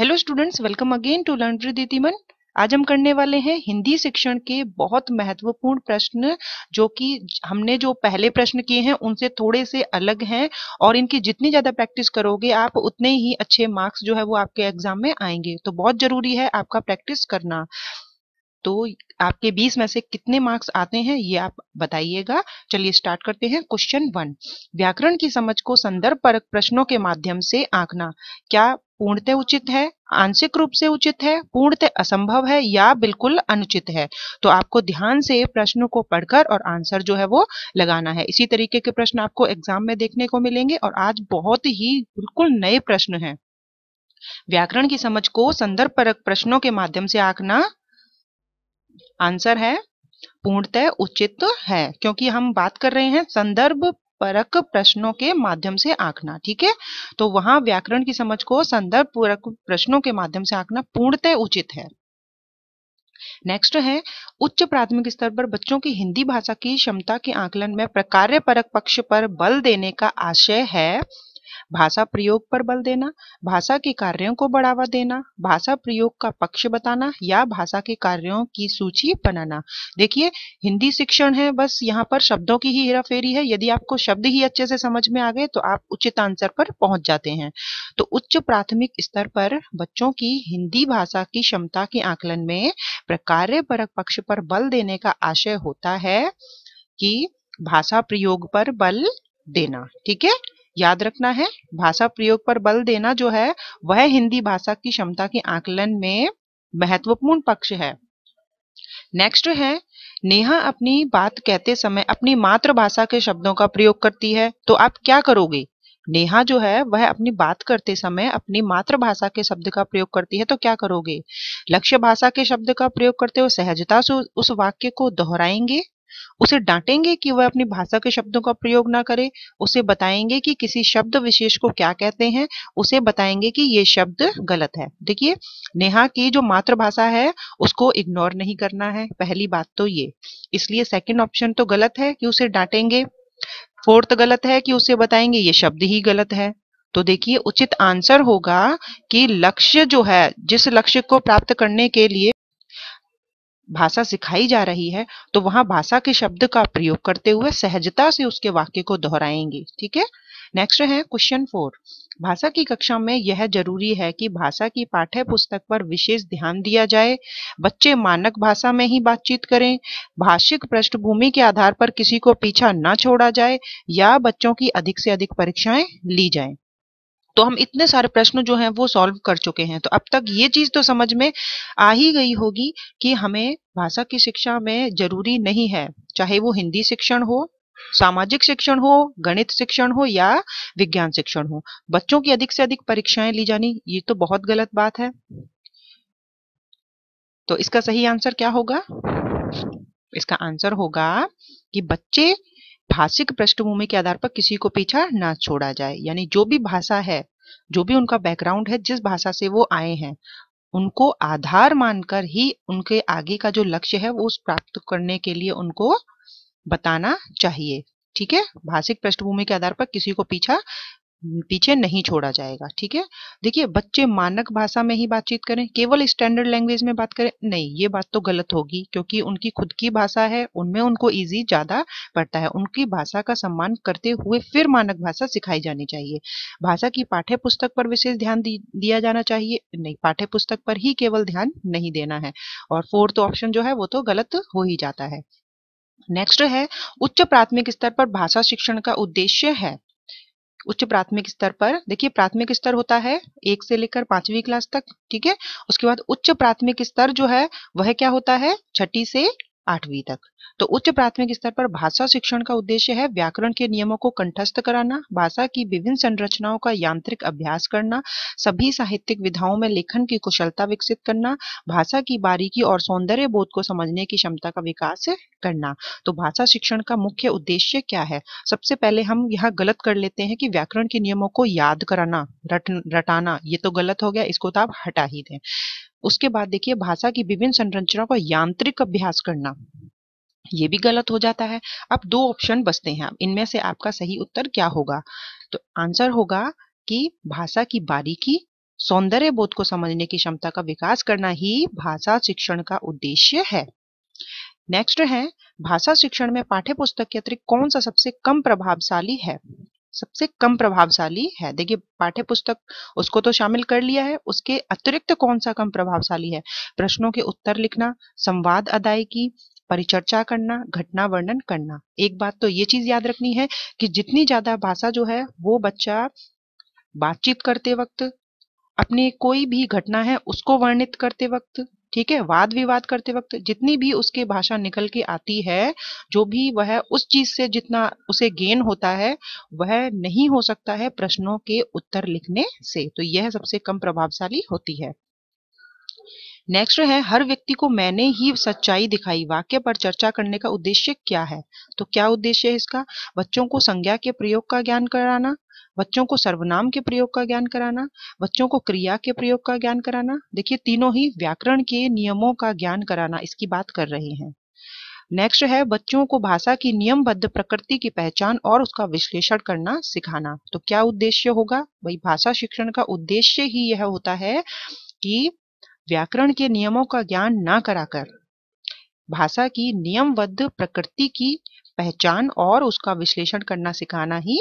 Hello students welcome again to learn प्रदीतिमन आज हम करने वाले हैं हिंदी शिक्षण के बहुत महत्वपूर्ण प्रश्न जो कि हमने जो पहले प्रश्न किए हैं उनसे थोड़े से अलग हैं और इनकी जितनी ज़्यादा प्रैक्टिस करोगे आप उतने ही अच्छे मार्क्स जो है वो आपके एग्जाम में आएंगे तो बहुत ज़रूरी है आपका प्रैक्टिस करना तो आपके 20 में से कितने मार्क्स आते हैं ये आप बताइएगा चलिए स्टार्ट करते हैं क्वेश्चन वन व्याकरण की समझ को संदर्भ पर प्रश्नों के माध्यम से आंकना क्या पूर्णतः उचित है आंशिक रूप से उचित है पूर्णतः असंभव है या बिल्कुल अनुचित है तो आपको ध्यान से प्रश्नों को पढ़कर और आंसर जो है वो लगाना है इसी तरीके के प्रश्न आपको एग्जाम में देखने को मिलेंगे और आज बहुत ही बिल्कुल नए प्रश्न है व्याकरण की समझ को संदर्भ परक प्रश्नों के माध्यम से आंकना आंसर है पूर्णतः उचित है क्योंकि हम बात कर रहे हैं संदर्भ परक प्रश्नों के माध्यम से आंकना ठीक है तो वहां व्याकरण की समझ को संदर्भ पूरक प्रश्नों के माध्यम से आंकना पूर्णतः उचित है नेक्स्ट है उच्च प्राथमिक स्तर पर बच्चों की हिंदी भाषा की क्षमता के आकलन में प्रकार्य परक पक्ष पर बल देने का आशय है भाषा प्रयोग पर बल देना भाषा के कार्यों को बढ़ावा देना भाषा प्रयोग का पक्ष बताना या भाषा के कार्यों की सूची बनाना देखिए हिंदी शिक्षण है बस यहाँ पर शब्दों की ही हेरा फेरी है यदि आपको शब्द ही अच्छे से समझ में आ गए तो आप उचित आंसर पर पहुंच जाते हैं तो उच्च प्राथमिक स्तर पर बच्चों की हिंदी भाषा की क्षमता के आकलन में प्रकार्य परक पक्ष पर बल देने का आशय होता है कि भाषा प्रयोग पर बल देना ठीक है याद रखना है भाषा प्रयोग पर बल देना जो है वह हिंदी भाषा की क्षमता के आकलन में महत्वपूर्ण पक्ष है नेक्स्ट है नेहा अपनी बात कहते समय अपनी मातृभाषा के शब्दों का प्रयोग करती है तो आप क्या करोगे नेहा जो है वह अपनी बात करते समय अपनी मातृभाषा के शब्द का प्रयोग करती है तो क्या करोगे लक्ष्य भाषा के शब्द का प्रयोग करते हुए सहजता से उस वाक्य को दोहराएंगे उसे डांटेंगे कि वह अपनी भाषा के शब्दों का प्रयोग ना करे उसे बताएंगे कि किसी शब्द विशेष को क्या कहते हैं उसे बताएंगे कि ये शब्द गलत है देखिए नेहा की जो मातृभाषा है उसको इग्नोर नहीं करना है पहली बात तो ये इसलिए सेकेंड ऑप्शन तो गलत है कि उसे डांटेंगे फोर्थ गलत है कि उसे बताएंगे ये शब्द ही गलत है तो देखिए उचित आंसर होगा कि लक्ष्य जो है जिस लक्ष्य को प्राप्त करने के लिए भाषा सिखाई जा रही है तो वहां भाषा के शब्द का प्रयोग करते हुए सहजता से उसके वाक्य को दोहराएंगे ठीक है नेक्स्ट है क्वेश्चन फोर भाषा की कक्षा में यह जरूरी है कि भाषा की पाठ्य पुस्तक पर विशेष ध्यान दिया जाए बच्चे मानक भाषा में ही बातचीत करें भाषिक पृष्ठभूमि के आधार पर किसी को पीछा न छोड़ा जाए या बच्चों की अधिक से अधिक परीक्षाएं ली जाएं तो हम इतने सारे प्रश्न जो हैं वो सॉल्व कर चुके हैं तो अब तक ये चीज तो समझ में आ ही गई होगी कि हमें भाषा की शिक्षा में जरूरी नहीं है चाहे वो हिंदी शिक्षण हो सामाजिक शिक्षण हो गणित शिक्षण हो या विज्ञान शिक्षण हो बच्चों की अधिक से अधिक परीक्षाएं ली जानी ये तो बहुत गलत बात है तो इसका सही आंसर क्या होगा इसका आंसर होगा कि बच्चे भाषिक पृष्ठभूमि के आधार पर किसी को पीछा ना छोड़ा जाए यानी जो भी भाषा है जो भी उनका बैकग्राउंड है जिस भाषा से वो आए हैं उनको आधार मानकर ही उनके आगे का जो लक्ष्य है वो प्राप्त करने के लिए उनको बताना चाहिए ठीक है भाषिक पृष्ठभूमि के आधार पर किसी को पीछा पीछे नहीं छोड़ा जाएगा ठीक है देखिए बच्चे मानक भाषा में ही बातचीत करें केवल स्टैंडर्ड लैंग्वेज में बात करें नहीं ये बात तो गलत होगी क्योंकि उनकी खुद की भाषा है उनमें उनको इजी ज्यादा पड़ता है उनकी भाषा का सम्मान करते हुए फिर मानक भाषा सिखाई जानी चाहिए भाषा की पाठ्य पुस्तक पर विशेष ध्यान दिया जाना चाहिए नहीं पाठ्य पुस्तक पर ही केवल ध्यान नहीं देना है और फोर्थ ऑप्शन जो है वो तो गलत हो ही जाता है नेक्स्ट है उच्च प्राथमिक स्तर पर भाषा शिक्षण का उद्देश्य है उच्च प्राथमिक स्तर पर देखिए प्राथमिक स्तर होता है एक से लेकर पांचवी क्लास तक ठीक है उसके बाद उच्च प्राथमिक स्तर जो है वह क्या होता है छठी से आठवीं तक तो उच्च प्राथमिक स्तर पर भाषा शिक्षण का उद्देश्य है व्याकरण के नियमों को कंठस्थ कराना भाषा की विभिन्न संरचनाओं का यांत्रिक अभ्यास करना सभी साहित्यिक विधाओं में लेखन की कुशलता विकसित करना भाषा की बारीकी और सौंदर्य बोध को समझने की क्षमता का विकास करना तो भाषा शिक्षण का मुख्य उद्देश्य क्या है सबसे पहले हम यह गलत कर लेते हैं कि व्याकरण के नियमों को याद कराना रट रटाना ये तो गलत हो गया इसको तो आप हटा ही दें उसके बाद देखिए भाषा की विभिन्न संरचना का यांत्रिक अभ्यास करना ये भी गलत हो जाता है अब दो ऑप्शन बचते हैं इनमें से आपका सही उत्तर क्या होगा तो आंसर होगा कि भाषा की बारीकी सौंदर्य बोध को समझने की क्षमता का विकास करना ही भाषा शिक्षण का उद्देश्य है नेक्स्ट है भाषा शिक्षण में पाठ्य पुस्तक के अतिरिक्त कौन सा सबसे कम प्रभावशाली है सबसे कम प्रभावशाली है देखिए पाठ्य पुस्तक उसको तो शामिल कर लिया है उसके अतिरिक्त कौन सा कम प्रभावशाली है प्रश्नों के उत्तर लिखना संवाद अदायगी परिचर्चा करना घटना वर्णन करना एक बात तो ये चीज याद रखनी है कि जितनी ज्यादा भाषा जो है वो बच्चा बातचीत करते वक्त अपनी कोई भी घटना है उसको वर्णित करते वक्त ठीक है वाद विवाद करते वक्त जितनी भी उसके भाषा निकल के आती है जो भी वह उस चीज से जितना उसे गेन होता है वह नहीं हो सकता है प्रश्नों के उत्तर लिखने से तो यह सबसे कम प्रभावशाली होती है नेक्स्ट है हर व्यक्ति को मैंने ही सच्चाई दिखाई वाक्य पर चर्चा करने का उद्देश्य क्या है तो क्या उद्देश्य है इसका बच्चों को संज्ञा के प्रयोग का ज्ञान कराना बच्चों को सर्वनाम के प्रयोग का ज्ञान कराना बच्चों को क्रिया के प्रयोग का ज्ञान कराना देखिए तीनों ही व्याकरण के नियमों का ज्ञान कराना इसकी बात कर रहे हैं नेक्स्ट है बच्चों को भाषा की नियमबद्ध प्रकृति की पहचान और उसका विश्लेषण करना सिखाना तो क्या उद्देश्य होगा भाई भाषा शिक्षण का उद्देश्य ही यह होता है कि व्याकरण के नियमों का ज्ञान न कराकर भाषा की नियमबद्ध प्रकृति की पहचान और उसका विश्लेषण करना सिखाना ही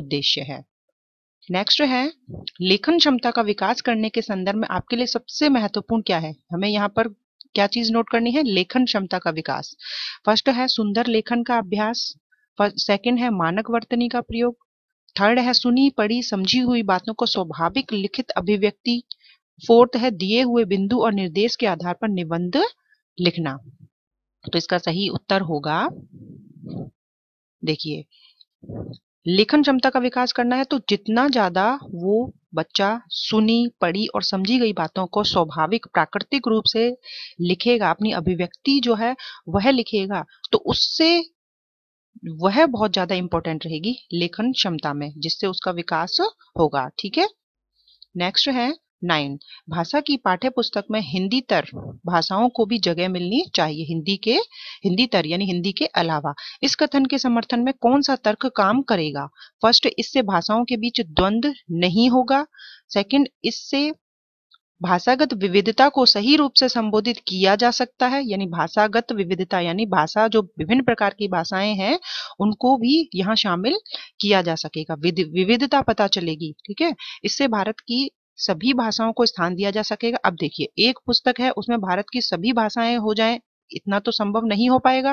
उद्देश्य है नेक्स्ट है लेखन क्षमता का विकास करने के संदर्भ में आपके लिए सबसे महत्वपूर्ण क्या है हमें यहाँ पर क्या चीज नोट करनी है लेखन क्षमता का विकास फर्स्ट है सुंदर लेखन का अभ्यास सेकंड है मानक वर्तनी का प्रयोग थर्ड है सुनी पढ़ी समझी हुई बातों को स्वाभाविक लिखित अभिव्यक्ति फोर्थ है दिए हुए बिंदु और निर्देश के आधार पर निबंध लिखना तो इसका सही उत्तर होगा देखिए लेखन क्षमता का विकास करना है तो जितना ज्यादा वो बच्चा सुनी पढ़ी और समझी गई बातों को स्वाभाविक प्राकृतिक रूप से लिखेगा अपनी अभिव्यक्ति जो है वह लिखेगा तो उससे वह बहुत ज्यादा इंपॉर्टेंट रहेगी लेखन क्षमता में जिससे उसका विकास होगा ठीक है नेक्स्ट है नाइन भाषा की पाठ्य पुस्तक में हिंदी तर भाषाओं को भी जगह मिलनी चाहिए हिंदी के हिंदी तर यानी हिंदी के अलावा इस कथन के समर्थन में कौन सा तर्क काम करेगा फर्स्ट इससे भाषाओं के बीच द्वंद्व नहीं होगा सेकंड इससे भाषागत विविधता को सही रूप से संबोधित किया जा सकता है यानी भाषागत विविधता यानी भाषा जो विभिन्न प्रकार की भाषाएं हैं उनको भी यहाँ शामिल किया जा सकेगा विविधता पता चलेगी ठीक है इससे भारत की सभी भाषाओं को स्थान दिया जा सकेगा अब देखिए एक पुस्तक है उसमें भारत की सभी भाषाएं हो जाएं इतना तो संभव नहीं हो पाएगा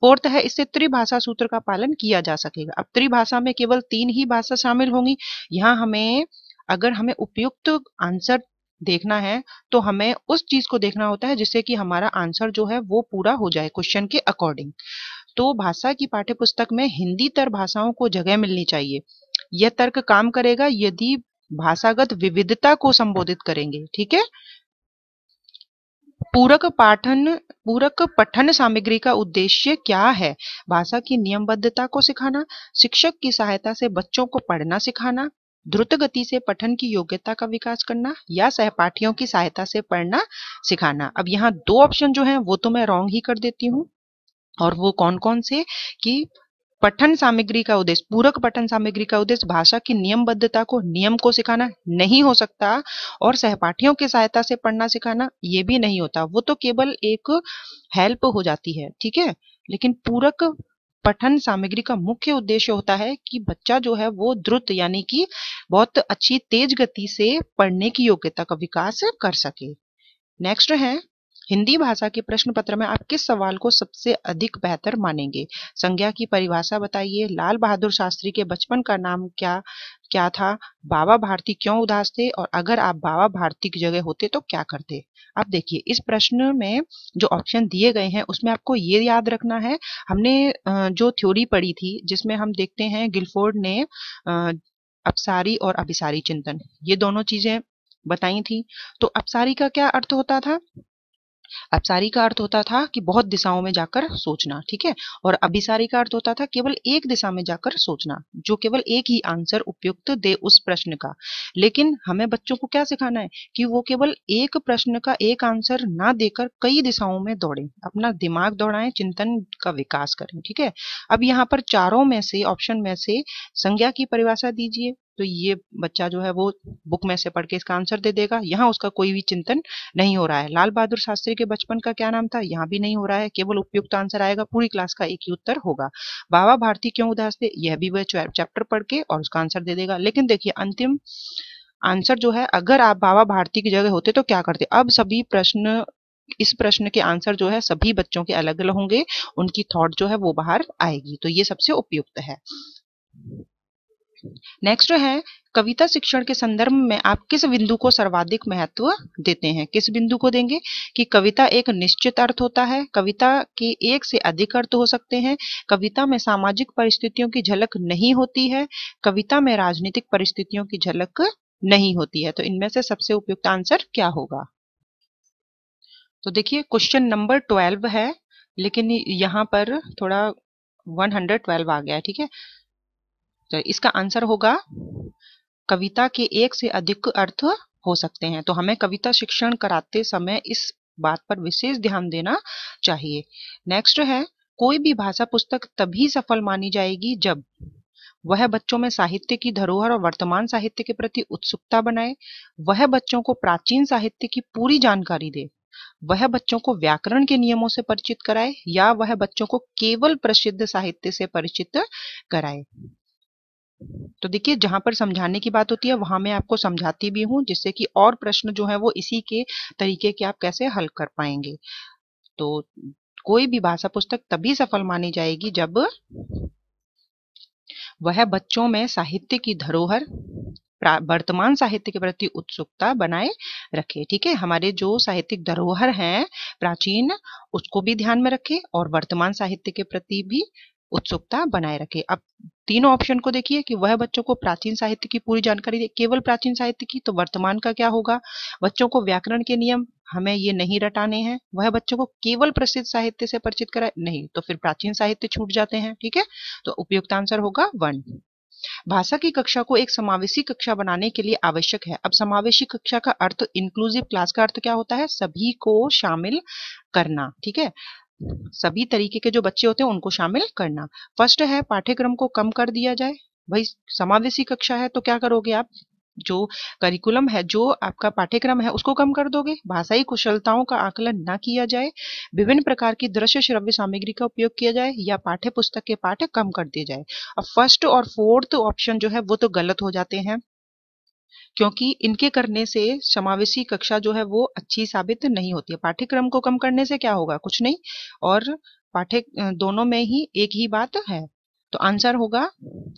फोर्थ है इससे त्रिभाषा सूत्र का पालन किया जा सकेगा अब त्रिभाषा में केवल तीन ही भाषा शामिल होंगी यहाँ हमें अगर हमें उपयुक्त आंसर देखना है तो हमें उस चीज को देखना होता है जिससे कि हमारा आंसर जो है वो पूरा हो जाए क्वेश्चन के अकॉर्डिंग तो भाषा की पाठ्य पुस्तक में हिंदी तर भाषाओं को जगह मिलनी चाहिए यह तर्क काम करेगा यदि भाषागत विविधता को संबोधित करेंगे ठीक है पूरक पाठन पूरक पठन सामग्री का उद्देश्य क्या है भाषा की नियमबद्धता को सिखाना शिक्षक की सहायता से बच्चों को पढ़ना सिखाना द्रुत गति से पठन की योग्यता का विकास करना या सहपाठियों की सहायता से पढ़ना सिखाना अब यहाँ दो ऑप्शन जो है वो तो मैं रॉन्ग ही कर देती हूँ और वो कौन कौन से कि पठन सामग्री का उद्देश्य पूरक पठन सामग्री का उद्देश्य भाषा की नियमबद्धता को नियम को सिखाना नहीं हो सकता और सहपाठियों की सहायता से पढ़ना सिखाना ये भी नहीं होता वो तो केवल एक हेल्प हो जाती है ठीक है लेकिन पूरक पठन सामग्री का मुख्य उद्देश्य होता है कि बच्चा जो है वो द्रुत यानी कि बहुत अच्छी तेज गति से पढ़ने की योग्यता का विकास कर सके नेक्स्ट है हिंदी भाषा के प्रश्न पत्र में आप किस सवाल को सबसे अधिक बेहतर मानेंगे संज्ञा की परिभाषा बताइए लाल बहादुर शास्त्री के बचपन का नाम क्या क्या था बाबा भारती क्यों उदास थे और अगर आप बाबा भारती की जगह होते तो क्या करते आप देखिए इस प्रश्न में जो ऑप्शन दिए गए हैं उसमें आपको ये याद रखना है हमने जो थ्योरी पढ़ी थी जिसमें हम देखते हैं गिलफोर्ड ने अपसारी और अभिसारी चिंतन ये दोनों चीजें बताई थी तो अपसारी का क्या अर्थ होता था अपसारी का अर्थ होता था कि बहुत दिशाओं में जाकर सोचना ठीक है और अभिसारी का अर्थ होता था केवल एक दिशा में जाकर सोचना जो केवल एक ही आंसर उपयुक्त दे उस प्रश्न का लेकिन हमें बच्चों को क्या सिखाना है कि वो केवल एक प्रश्न का एक आंसर ना देकर कई दिशाओं में दौड़े अपना दिमाग दौड़ाएं चिंतन का विकास करें ठीक है अब यहाँ पर चारों में से ऑप्शन में से संज्ञा की परिभाषा दीजिए तो ये बच्चा जो है वो बुक में से पढ़ के इसका आंसर दे देगा यहाँ उसका कोई भी चिंतन नहीं हो रहा है लाल बहादुर शास्त्री के बचपन का क्या नाम था यहाँ भी नहीं हो रहा है केवल उपयुक्त आंसर आएगा पूरी क्लास का एक ही उत्तर होगा बाबा भारती क्यों उदास थे यह भी वह चैप्टर पढ़ के और उसका आंसर दे देगा लेकिन देखिए अंतिम आंसर जो है अगर आप बाबा भारती की जगह होते तो क्या करते अब सभी प्रश्न इस प्रश्न के आंसर जो है सभी बच्चों के अलग अलग होंगे उनकी थॉट जो है वो बाहर आएगी तो ये सबसे उपयुक्त है नेक्स्ट है कविता शिक्षण के संदर्भ में आप किस बिंदु को सर्वाधिक महत्व देते हैं किस बिंदु को देंगे कि कविता एक निश्चित अर्थ होता है कविता के एक से अधिक अर्थ हो सकते हैं कविता में सामाजिक परिस्थितियों की झलक नहीं होती है कविता में राजनीतिक परिस्थितियों की झलक नहीं होती है तो इनमें से सबसे उपयुक्त आंसर क्या होगा तो देखिए क्वेश्चन नंबर ट्वेल्व है लेकिन यहाँ पर थोड़ा ट्वेल्व आ गया है ठीक है तो इसका आंसर होगा कविता के एक से अधिक अर्थ हो सकते हैं तो हमें कविता शिक्षण कराते समय इस बात पर विशेष ध्यान देना चाहिए नेक्स्ट है कोई भी भाषा पुस्तक तभी सफल मानी जाएगी जब वह बच्चों में साहित्य की धरोहर और वर्तमान साहित्य के प्रति उत्सुकता बनाए वह बच्चों को प्राचीन साहित्य की पूरी जानकारी दे वह बच्चों को व्याकरण के नियमों से परिचित कराए या वह बच्चों को केवल प्रसिद्ध साहित्य से परिचित कराए तो देखिए जहां पर समझाने की बात होती है वहां मैं आपको समझाती भी हूँ जिससे कि और प्रश्न जो है वो इसी के तरीके के आप कैसे हल कर पाएंगे तो कोई भी भाषा पुस्तक तभी सफल मानी जाएगी जब वह बच्चों में साहित्य की धरोहर वर्तमान साहित्य के प्रति उत्सुकता बनाए रखे ठीक है हमारे जो साहित्यिक धरोहर हैं प्राचीन उसको भी ध्यान में रखे और वर्तमान साहित्य के प्रति भी उत्सुकता बनाए रखे अब तीनों ऑप्शन को देखिए कि वह बच्चों को प्राचीन साहित्य की पूरी जानकारी दे केवल प्राचीन साहित्य की तो वर्तमान का क्या होगा बच्चों को व्याकरण के नियम हमें ये नहीं रटाने हैं वह बच्चों को केवल प्रसिद्ध साहित्य से परिचित कराए नहीं तो फिर प्राचीन साहित्य छूट जाते हैं ठीक है तो उपयुक्त आंसर होगा वन भाषा की कक्षा को एक समावेशी कक्षा बनाने के लिए आवश्यक है अब समावेशी कक्षा का अर्थ इंक्लूसिव क्लास का अर्थ क्या होता है सभी को शामिल करना ठीक है सभी तरीके के जो बच्चे होते हैं उनको शामिल करना फर्स्ट है पाठ्यक्रम को कम कर दिया जाए भाई समावेशी कक्षा है तो क्या करोगे आप जो करिकुलम है जो आपका पाठ्यक्रम है उसको कम कर दोगे भाषाई कुशलताओं का आकलन न किया जाए विभिन्न प्रकार की दृश्य श्रव्य सामग्री का उपयोग किया जाए या पाठ्य पुस्तक के पाठ कम कर दिए जाए अब फर्स्ट और फोर्थ ऑप्शन जो है वो तो गलत हो जाते हैं क्योंकि इनके करने से समावेशी कक्षा जो है वो अच्छी साबित नहीं होती है पाठ्यक्रम को कम करने से क्या होगा कुछ नहीं और पाठ्य दोनों में ही एक ही बात है तो आंसर होगा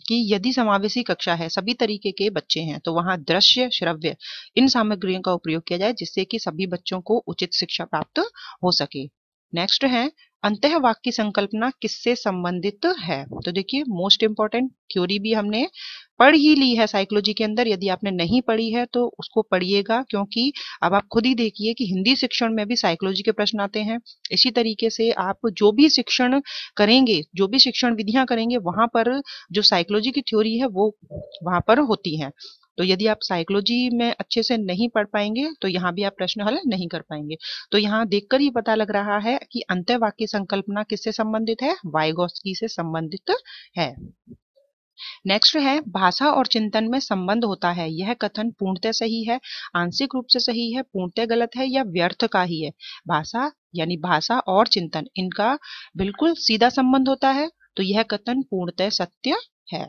कि यदि समावेशी कक्षा है सभी तरीके के बच्चे हैं तो वहां दृश्य श्रव्य इन सामग्रियों का उपयोग किया जाए जिससे कि सभी बच्चों को उचित शिक्षा प्राप्त हो सके नेक्स्ट है अंतः वाक्य संकल्पना किससे संबंधित है तो देखिए मोस्ट इंपॉर्टेंट थ्योरी भी हमने पढ़ ही ली है साइकोलॉजी के अंदर यदि आपने नहीं पढ़ी है तो उसको पढ़िएगा क्योंकि अब आप खुद ही देखिए कि हिंदी शिक्षण में भी साइकोलॉजी के प्रश्न आते हैं इसी तरीके से आप जो भी शिक्षण करेंगे जो भी शिक्षण विधियां करेंगे वहां पर जो साइकोलॉजी की थ्योरी है वो वहां पर होती है तो यदि आप साइकोलॉजी में अच्छे से नहीं पढ़ पाएंगे तो यहाँ भी आप प्रश्न हल नहीं कर पाएंगे तो यहाँ देखकर ही पता लग रहा है कि अंत्यवाक्य संकल्पना किससे संबंधित है वायगोस्की से संबंधित है नेक्स्ट है भाषा और चिंतन में संबंध होता है यह कथन पूर्णतः सही है आंशिक रूप से सही है पूर्णतः गलत है या व्यर्थ का ही है भाषा यानी भाषा और चिंतन इनका बिल्कुल सीधा संबंध होता है तो यह कथन पूर्णतः सत्य है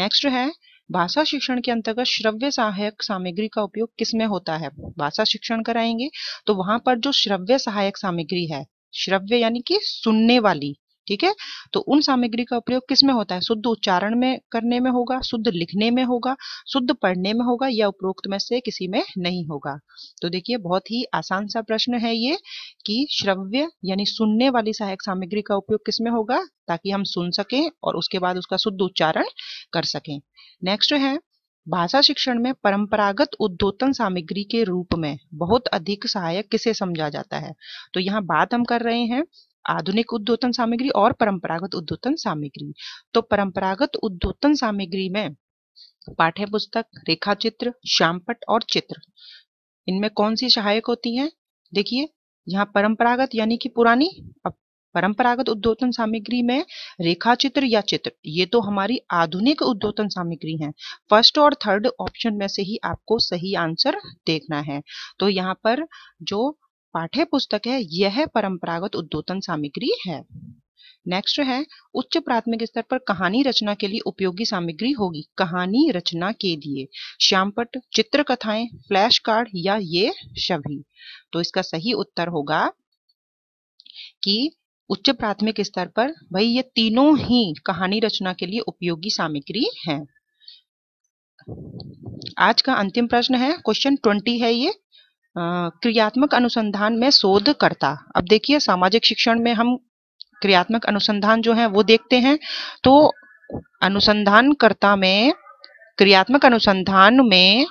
नेक्स्ट है भाषा शिक्षण के अंतर्गत श्रव्य सहायक सामग्री का उपयोग किसमें होता है भाषा शिक्षण कराएंगे तो वहां पर जो श्रव्य सहायक सामग्री है श्रव्य यानी कि सुनने वाली ठीक है तो उन सामग्री का उपयोग किस में होता है शुद्ध उच्चारण में करने में होगा शुद्ध लिखने में होगा शुद्ध पढ़ने में होगा या उपरोक्त में से किसी में नहीं होगा तो देखिए बहुत ही आसान सा प्रश्न है ये कि श्रव्य यानी सुनने वाली सहायक सामग्री का उपयोग किस में होगा ताकि हम सुन सकें और उसके बाद उसका शुद्ध उच्चारण कर सकें नेक्स्ट है भाषा शिक्षण में परंपरागत उद्योतन सामग्री के रूप में बहुत अधिक सहायक किसे समझा जाता है तो यहाँ बात हम कर रहे हैं आधुनिक उद्योतन सामग्री और परंपरागत उद्योतन सामग्री तो परंपरागत उद्योतन सामग्री में पाठ्य पुस्तक रेखा चित्र श्यामपट और चित्र इनमें कौन सी सहायक होती हैं देखिए यहाँ परंपरागत यानी कि पुरानी परंपरागत उद्योतन सामग्री में रेखा चित्र या चित्र ये तो हमारी आधुनिक उद्योतन सामग्री है फर्स्ट और थर्ड ऑप्शन में से ही आपको सही आंसर देखना है तो यहाँ पर जो पाठ्य पुस्तक है यह परंपरागत उद्योतन सामग्री है नेक्स्ट है उच्च प्राथमिक स्तर पर कहानी रचना के लिए उपयोगी सामग्री होगी कहानी रचना के लिए श्यामपट चित्र कथाएं फ्लैश कार्ड या ये सभी तो इसका सही उत्तर होगा कि उच्च प्राथमिक स्तर पर भाई ये तीनों ही कहानी रचना के लिए उपयोगी सामग्री हैं। आज का अंतिम प्रश्न है क्वेश्चन ट्वेंटी है ये क्रियात्मक अनुसंधान में शोध करता अब देखिए सामाजिक शिक्षण में हम क्रियात्मक अनुसंधान जो है वो देखते हैं तो अनुसंधानकर्ता में क्रियात्मक अनुसंधान में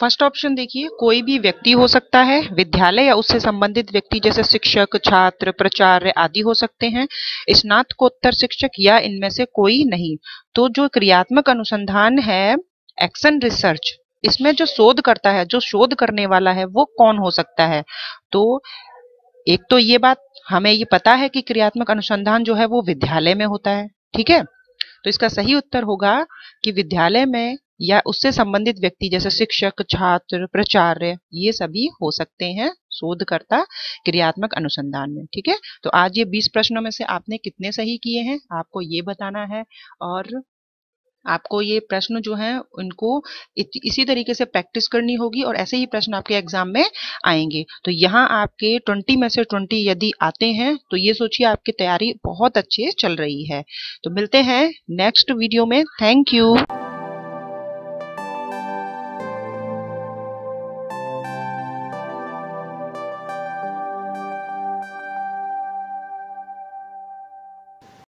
फर्स्ट ऑप्शन देखिए कोई भी व्यक्ति हो सकता है विद्यालय या उससे संबंधित व्यक्ति जैसे शिक्षक छात्र प्राचार्य आदि हो सकते हैं स्नातकोत्तर शिक्षक या इनमें से कोई नहीं तो जो क्रियात्मक अनुसंधान है एक्शन रिसर्च इसमें जो शोध करता है जो शोध करने वाला है वो कौन हो सकता है तो एक तो ये बात हमें ये पता है कि क्रियात्मक अनुसंधान जो है वो विद्यालय में होता है ठीक है तो इसका सही उत्तर होगा कि विद्यालय में या उससे संबंधित व्यक्ति जैसे शिक्षक छात्र प्राचार्य ये सभी हो सकते हैं शोधकर्ता क्रियात्मक अनुसंधान में ठीक है तो आज ये 20 प्रश्नों में से आपने कितने सही किए हैं आपको ये बताना है और आपको ये प्रश्न जो है उनको इसी तरीके से प्रैक्टिस करनी होगी और ऐसे ही प्रश्न आपके एग्जाम में आएंगे तो यहाँ आपके ट्वेंटी में से ट्वेंटी यदि आते हैं तो ये सोचिए आपकी तैयारी बहुत अच्छे चल रही है तो मिलते हैं नेक्स्ट वीडियो में थैंक यू